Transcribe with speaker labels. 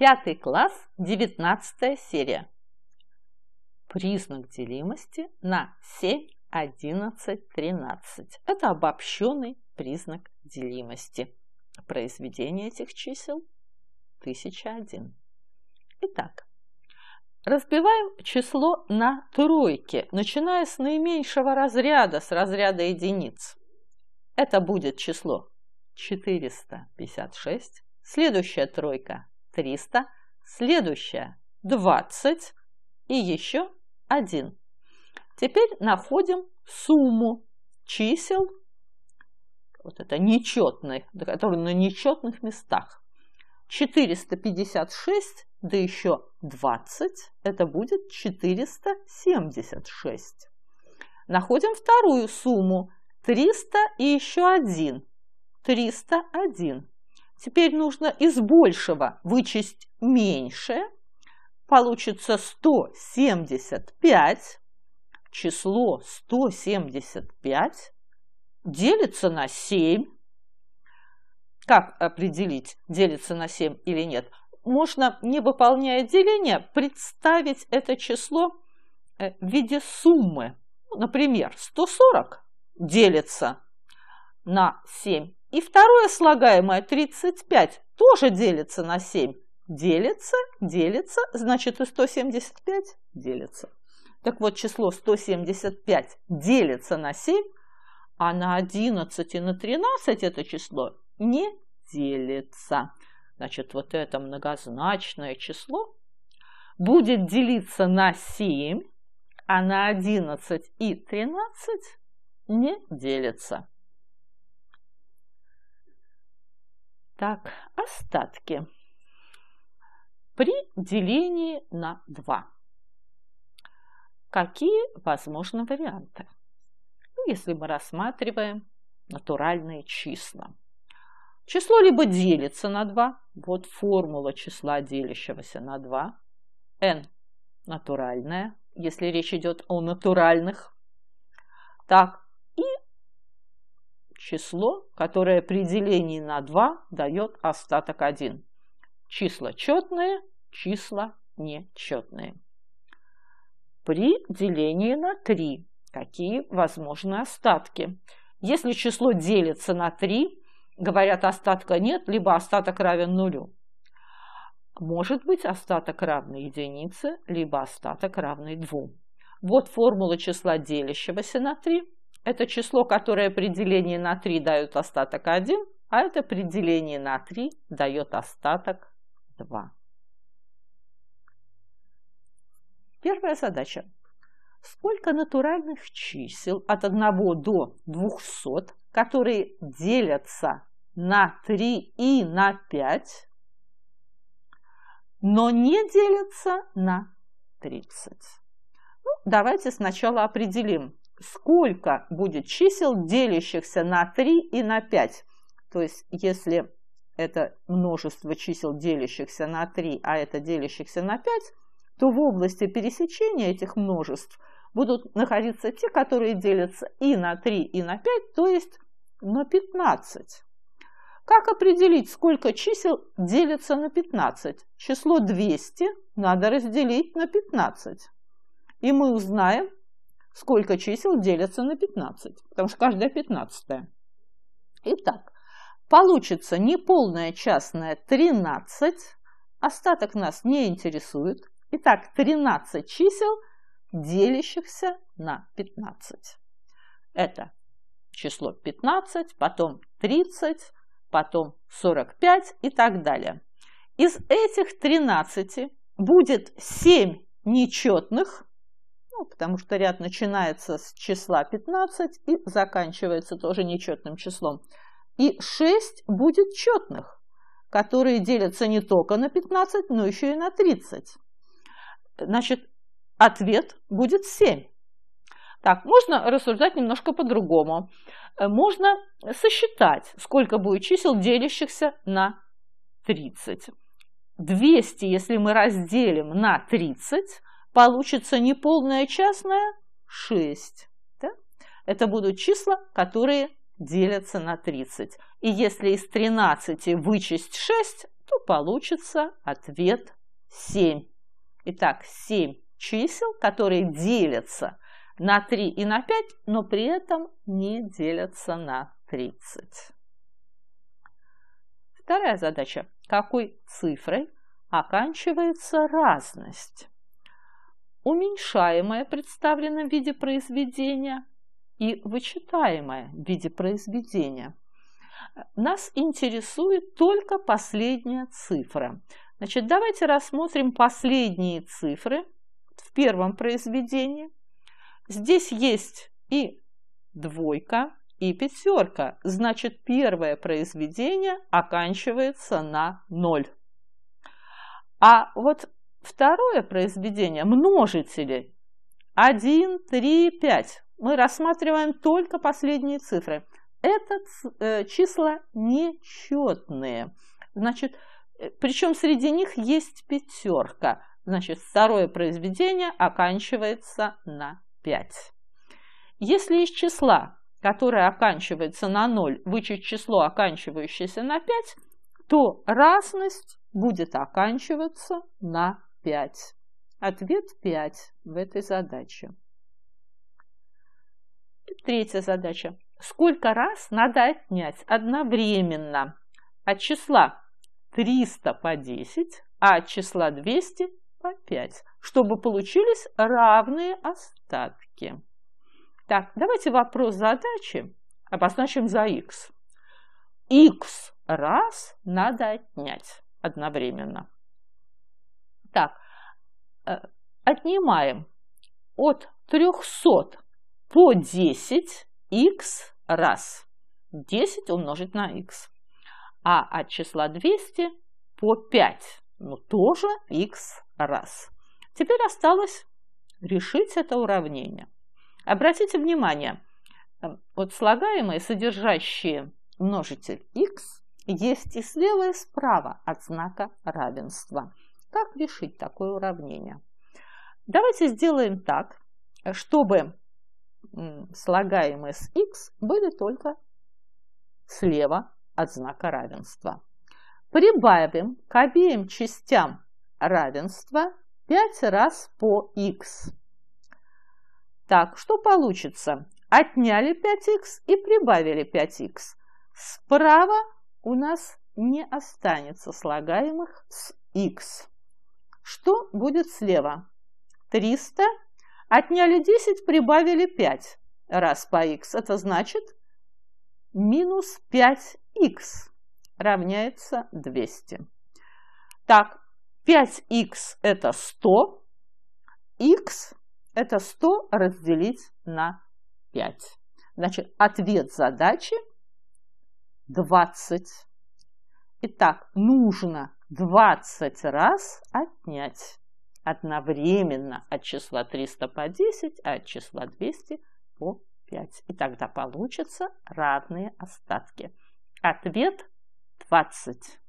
Speaker 1: Пятый класс, девятнадцатая серия. Признак делимости на 7, 11, 13. Это обобщенный признак делимости. Произведение этих чисел 1001. Итак, разбиваем число на тройки, начиная с наименьшего разряда, с разряда единиц. Это будет число 456. Следующая тройка 300, следующая 20 и еще 1. Теперь находим сумму чисел, вот это нечетных, которые на нечетных местах. 456, да еще 20, это будет 476. Находим вторую сумму, 300 и еще 1, 301. Теперь нужно из большего вычесть меньшее. Получится 175. Число 175 делится на 7. Как определить, делится на 7 или нет? Можно, не выполняя деление, представить это число э, в виде суммы. Ну, например, 140 делится на 7 и второе слагаемое 35 тоже делится на 7. Делится, делится, значит и 175 делится. Так вот, число 175 делится на 7, а на 11 и на 13 это число не делится. Значит, вот это многозначное число будет делиться на 7, а на 11 и 13 не делится. Так, остатки. При делении на 2. Какие возможны варианты? Ну, если мы рассматриваем натуральные числа. Число либо делится на 2, вот формула числа, делящегося на 2, n натуральное, если речь идет о натуральных. Так, число, которое при делении на 2 дает остаток 1. Числа четные, числа нечетные. При делении на 3 какие возможны остатки? Если число делится на 3, говорят остатка нет, либо остаток равен нулю. Может быть остаток равный единице, либо остаток равный 2. Вот формула числа, делящегося на 3 это число, которое при делении на 3 дает остаток 1, а это при делении на 3 дает остаток 2. Первая задача. Сколько натуральных чисел от 1 до 200, которые делятся на 3 и на 5, но не делятся на 30? Ну, давайте сначала определим, сколько будет чисел, делящихся на 3 и на 5. То есть, если это множество чисел, делящихся на 3, а это делящихся на 5, то в области пересечения этих множеств будут находиться те, которые делятся и на 3, и на 5, то есть на 15. Как определить, сколько чисел делится на 15? Число 200 надо разделить на 15. И мы узнаем, сколько чисел делятся на 15, потому что каждая 15. Итак, получится неполная частная 13, остаток нас не интересует. Итак, 13 чисел, делящихся на 15. Это число 15, потом 30, потом 45 и так далее. Из этих 13 будет 7 нечетных, ну, потому что ряд начинается с числа 15 и заканчивается тоже нечетным числом. И 6 будет четных, которые делятся не только на 15, но еще и на 30. Значит, ответ будет 7. Так, можно рассуждать немножко по-другому. Э, можно сосчитать, сколько будет чисел, делящихся на 30. 200, если мы разделим на 30, получится неполная частная 6. Да? Это будут числа, которые делятся на 30. И если из 13 вычесть 6, то получится ответ 7. Итак, 7 чисел, которые делятся на 3 и на 5, но при этом не делятся на 30. Вторая задача. Какой цифрой оканчивается разность? уменьшаемое представлено в виде произведения и вычитаемое в виде произведения. Нас интересует только последняя цифра. Значит, давайте рассмотрим последние цифры в первом произведении. Здесь есть и двойка, и пятерка. Значит, первое произведение оканчивается на ноль. А вот Второе произведение – множители. 1, 3, 5. Мы рассматриваем только последние цифры. Это э, числа нечетные. Значит, э, причем среди них есть пятерка. Значит, второе произведение оканчивается на 5. Если из числа, которое оканчивается на 0, вычесть число, оканчивающееся на 5, то разность будет оканчиваться на 5. Ответ 5 в этой задаче. Третья задача. Сколько раз надо отнять одновременно от числа 300 по 10, а от числа 200 по 5, чтобы получились равные остатки. Так, давайте вопрос задачи обозначим за x. x раз надо отнять одновременно. Так, э, отнимаем от 300 по 10 x раз. 10 умножить на x. А от числа 200 по 5. Ну, тоже x раз. Теперь осталось решить это уравнение. Обратите внимание, вот слагаемые, содержащие множитель x, есть и слева, и справа от знака равенства. Как решить такое уравнение? Давайте сделаем так, чтобы слагаемые с x были только слева от знака равенства. Прибавим к обеим частям равенства 5 раз по x. Так, что получится? Отняли 5х и прибавили 5х. Справа у нас не останется слагаемых с х. Что будет слева? 300. Отняли 10, прибавили 5. Раз по х это значит минус 5х равняется 200. Так, 5х это 100, х это 100 разделить на 5. Значит, ответ задачи 20. Итак, нужно 20 раз отнять одновременно от числа 300 по 10, а от числа 200 по 5. И тогда получатся равные остатки. Ответ 20.